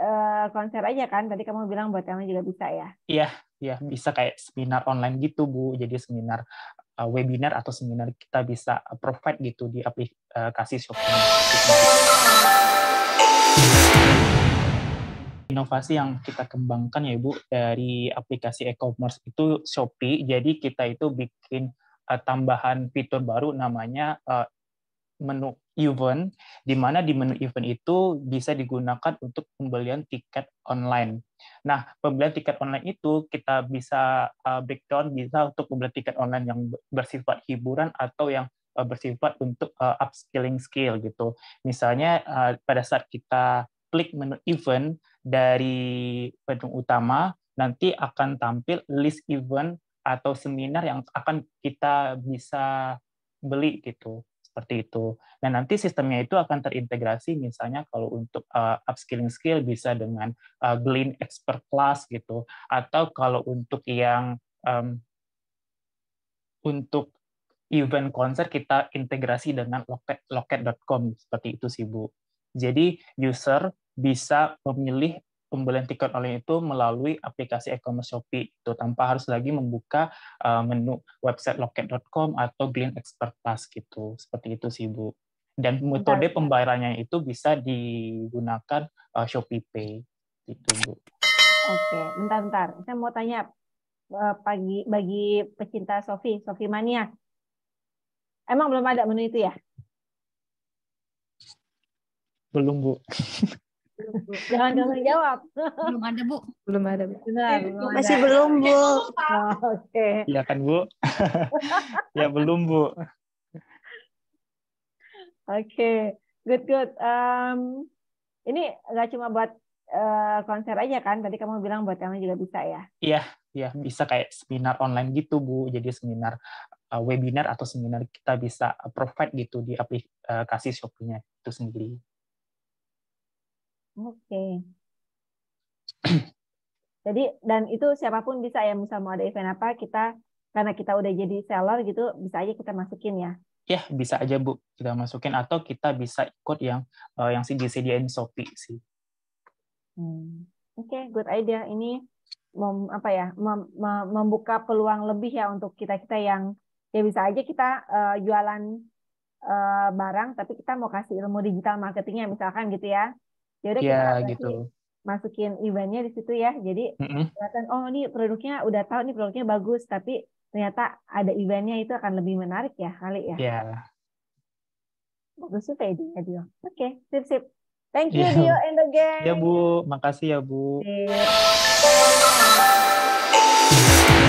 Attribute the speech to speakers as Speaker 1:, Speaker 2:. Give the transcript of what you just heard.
Speaker 1: Eh, konser aja kan? Tadi kamu bilang buat kamu juga bisa ya?
Speaker 2: Iya, iya bisa kayak seminar online gitu Bu. Jadi seminar uh, webinar atau seminar kita bisa eh, provide gitu di aplikasi Shopee. Inovasi yang kita kembangkan ya ibu dari aplikasi e-commerce itu Shopee. Jadi kita itu bikin uh, tambahan fitur baru namanya uh, menu event, di mana di menu event itu bisa digunakan untuk pembelian tiket online. Nah, pembelian tiket online itu kita bisa uh, breakdown bisa untuk pembelian tiket online yang bersifat hiburan atau yang uh, bersifat untuk uh, upskilling skill gitu. Misalnya uh, pada saat kita klik menu event dari menu utama, nanti akan tampil list event atau seminar yang akan kita bisa beli gitu seperti itu. Nah, nanti sistemnya itu akan terintegrasi misalnya kalau untuk uh, upskilling skill bisa dengan uh, Glean Expert Class gitu atau kalau untuk yang um, untuk event konser kita integrasi dengan loket loket.com seperti itu sih Bu. Jadi user bisa memilih pembelian tiket online itu melalui aplikasi e-commerce Shopee itu tanpa harus lagi membuka uh, menu website loket.com atau Green Expert Pass gitu. Seperti itu sih Bu. Dan metode pembayarannya itu bisa digunakan uh, Shopee Pay gitu Bu.
Speaker 1: Oke, bentar bentar. Saya mau tanya eh, pagi bagi pecinta Sofi, Sofi mania. Emang belum ada menu itu ya?
Speaker 2: Belum, Bu.
Speaker 1: Jangan langsung jawab. Belum ada, Bu. Belum ada, Bu. Benar, eh, belum Masih belum, Bu. Oke. Okay.
Speaker 2: Iya kan, Bu? ya belum, Bu. Oke.
Speaker 1: Okay. Good, good. Um, ini nggak cuma buat uh, konser aja kan? Tadi kamu bilang buat kamu juga bisa ya?
Speaker 2: Iya, iya bisa kayak seminar online gitu, Bu. Jadi seminar uh, webinar atau seminar kita bisa provide gitu di aplikasi Shopee-nya itu sendiri.
Speaker 1: Oke. Okay. Jadi dan itu siapapun bisa ya, misal mau ada event apa kita karena kita udah jadi seller gitu bisa aja kita masukin ya.
Speaker 2: Ya bisa aja bu kita masukin atau kita bisa ikut yang uh, yang si disediain Shopee sih. Hmm.
Speaker 1: Oke, okay, good idea. Ini mem, apa ya mem, mem, membuka peluang lebih ya untuk kita kita yang ya bisa aja kita uh, jualan uh, barang tapi kita mau kasih ilmu digital marketingnya misalkan gitu ya jadi yeah, iya, kita gitu. masukin ibannya di situ ya. Jadi mm-hmm. oh ini produknya udah tahu nih produknya bagus, tapi ternyata ada ibannya itu akan lebih menarik ya kali ya. Yeah. Bagus juga ya Dio. Oke, okay, sip sip. Thank you yeah. Dio and the gang.
Speaker 2: Ya Bu, makasih ya Bu. Sip.